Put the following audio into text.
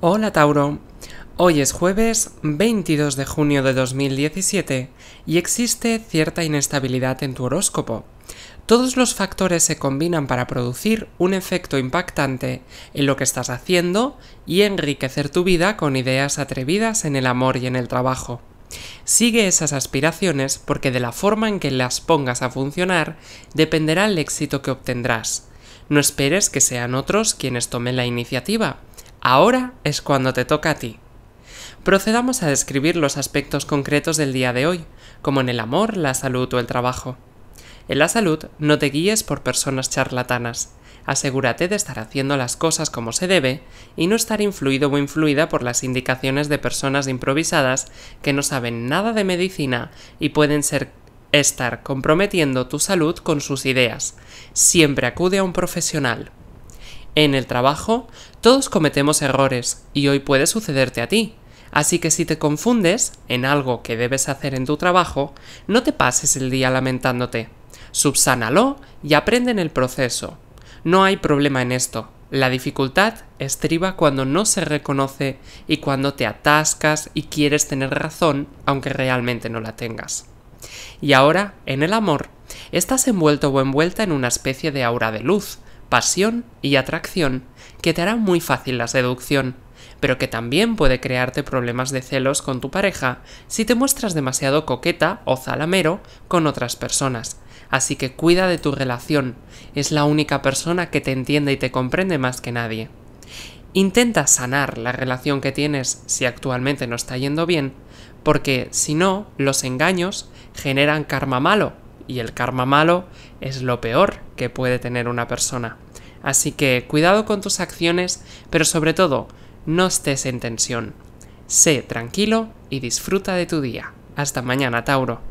Hola Tauro, hoy es jueves 22 de junio de 2017 y existe cierta inestabilidad en tu horóscopo. Todos los factores se combinan para producir un efecto impactante en lo que estás haciendo y enriquecer tu vida con ideas atrevidas en el amor y en el trabajo. Sigue esas aspiraciones porque de la forma en que las pongas a funcionar dependerá el éxito que obtendrás. No esperes que sean otros quienes tomen la iniciativa. Ahora es cuando te toca a ti. Procedamos a describir los aspectos concretos del día de hoy, como en el amor, la salud o el trabajo. En la salud, no te guíes por personas charlatanas. Asegúrate de estar haciendo las cosas como se debe y no estar influido o influida por las indicaciones de personas improvisadas que no saben nada de medicina y pueden ser estar comprometiendo tu salud con sus ideas. Siempre acude a un profesional. En el trabajo, todos cometemos errores y hoy puede sucederte a ti. Así que si te confundes en algo que debes hacer en tu trabajo, no te pases el día lamentándote. Subsánalo y aprende en el proceso. No hay problema en esto. La dificultad estriba cuando no se reconoce y cuando te atascas y quieres tener razón aunque realmente no la tengas. Y ahora, en el amor, estás envuelto o envuelta en una especie de aura de luz, pasión y atracción que te hará muy fácil la seducción, pero que también puede crearte problemas de celos con tu pareja si te muestras demasiado coqueta o zalamero con otras personas. Así que cuida de tu relación, es la única persona que te entiende y te comprende más que nadie. Intenta sanar la relación que tienes si actualmente no está yendo bien, porque si no, los engaños generan karma malo y el karma malo es lo peor que puede tener una persona. Así que cuidado con tus acciones, pero sobre todo, no estés en tensión. Sé tranquilo y disfruta de tu día. Hasta mañana, Tauro.